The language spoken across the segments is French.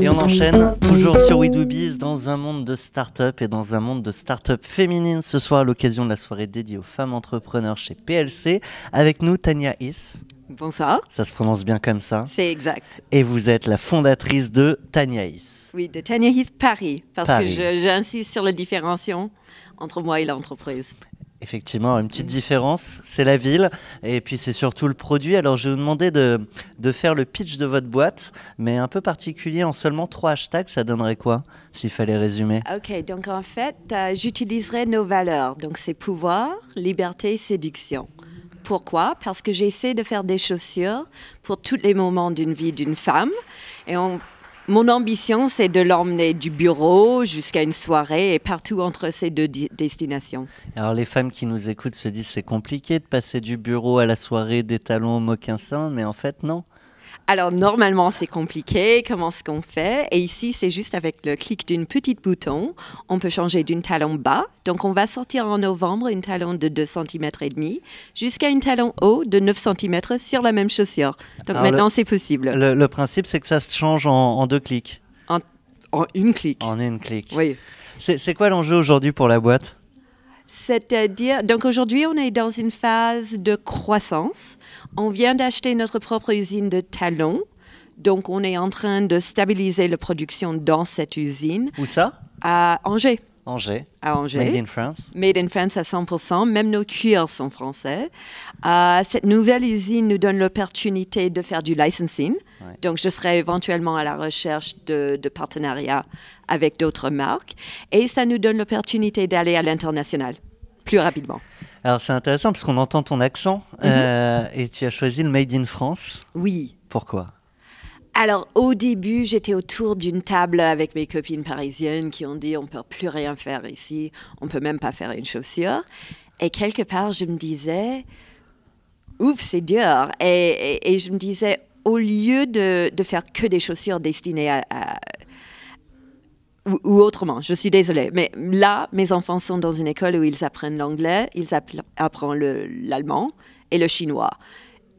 Et on enchaîne toujours sur We Do Biz dans un monde de start-up et dans un monde de start-up féminine ce soir à l'occasion de la soirée dédiée aux femmes entrepreneurs chez PLC. Avec nous, Tania Is. Bonsoir. Ça se prononce bien comme ça. C'est exact. Et vous êtes la fondatrice de Tania Is. Oui, de Tania Is Paris, parce que j'insiste sur la différenciation entre moi et l'entreprise. Effectivement, une petite mm. différence, c'est la ville et puis c'est surtout le produit. Alors je vais vous demander de, faire le pitch de votre boîte, mais un peu particulier en seulement trois hashtags, ça donnerait quoi s'il fallait résumer Ok, donc en fait, euh, j'utiliserai nos valeurs. Donc c'est pouvoir, liberté, et séduction. Pourquoi Parce que j'essaie de faire des chaussures pour tous les moments d'une vie d'une femme. Et on mon ambition, c'est de l'emmener du bureau jusqu'à une soirée et partout entre ces deux destinations. Alors les femmes qui nous écoutent se disent c'est compliqué de passer du bureau à la soirée des talons mocassins, mais en fait non. Alors normalement c'est compliqué, comment est-ce qu'on fait Et ici c'est juste avec le clic d'une petite bouton, on peut changer d'une talon bas. Donc on va sortir en novembre une talon de 2 cm et demi jusqu'à une talon haut de 9 cm sur la même chaussure. Donc maintenant c'est possible. Le, principe c'est que ça se change en, deux clics. En, en une clic. En une clic. Oui. C'est quoi l'enjeu aujourd'hui pour la boîte c'est-à-dire, donc aujourd'hui, on est dans une phase de croissance. On vient d'acheter notre propre usine de talons. Donc, on est en train de stabiliser la production dans cette usine. Où ça À Angers. Angers. À Made in France. Made in France à 100%. Même nos cuirs sont français. Euh, cette nouvelle usine nous donne l'opportunité de faire du licensing. Donc, je serai éventuellement à la recherche de, partenariats avec d'autres marques. Et ça nous donne l'opportunité d'aller à l'international plus rapidement. Alors, c'est intéressant parce qu'on entend ton accent mhm. euh, et tu as choisi le Made in France. Oui. Pourquoi alors au début, j'étais autour d'une table avec mes copines parisiennes qui ont dit on ne peut plus rien faire ici, on ne peut même pas faire une chaussure. Et quelque part, je me disais ouf, c'est dur. Et, je me disais au lieu de, faire que des chaussures destinées à, ou, autrement, je suis désolée. Mais là, mes enfants sont dans une école où ils apprennent l'anglais, ils apprennent l'allemand et le chinois.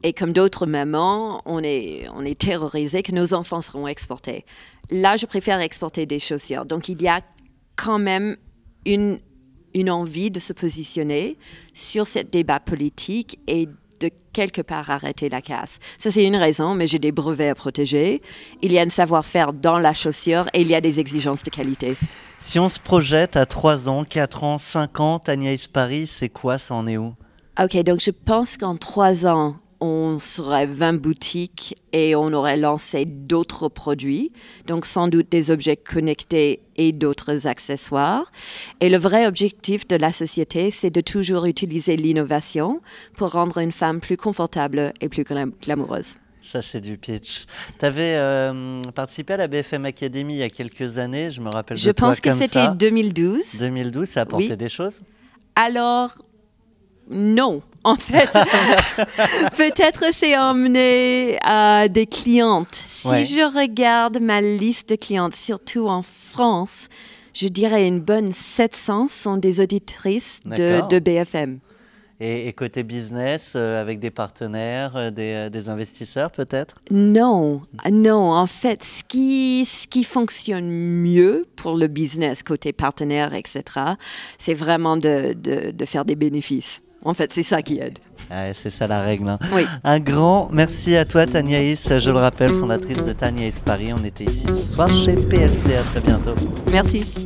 Et comme d'autres mamans, on est, on est terrorisé que nos enfants seront exportés. Là, je préfère exporter des chaussures. Donc, il y a quand même une, une envie de se positionner sur ce débat politique et de quelque part arrêter la casse. Ça, c'est une raison, mais j'ai des brevets à protéger. Il y a un savoir-faire dans la chaussure et il y a des exigences de qualité. Si on se projette à 3 ans, 4 ans, 5 ans, Agnès Paris, c'est quoi Ça en est où Ok, donc je pense qu'en 3 ans, on serait 20 boutiques et on aurait lancé d'autres produits, donc sans doute des objets connectés et d'autres accessoires. Et le vrai objectif de la société, c'est de toujours utiliser l'innovation pour rendre une femme plus confortable et plus glam glamoureuse. Ça, c'est du pitch. Tu avais euh, participé à la BFM Academy il y a quelques années, je me rappelle. Je pense que c'était 2012. 2012, ça a apporté des choses Alors, non. en fait. Peut-être c'est emmener à des clientes. Si je regarde ma liste de clientes, surtout en France, je dirais une bonne 700 sont des auditrices de, BFM. Et, côté business, euh, avec des partenaires, euh, euh, des, investisseurs peut-être Non, non. En fait, ce qui, fonctionne mieux pour le business, côté partenaire, etc., c'est vraiment de faire des bénéfices. En fait, c'est ça qui aide. c'est ça la règle. Hein. Oui. Un grand merci à toi, Taniaïs, je le rappelle, fondatrice de Taniaïs Paris. On était ici ce soir chez PLC. À très bientôt. Merci.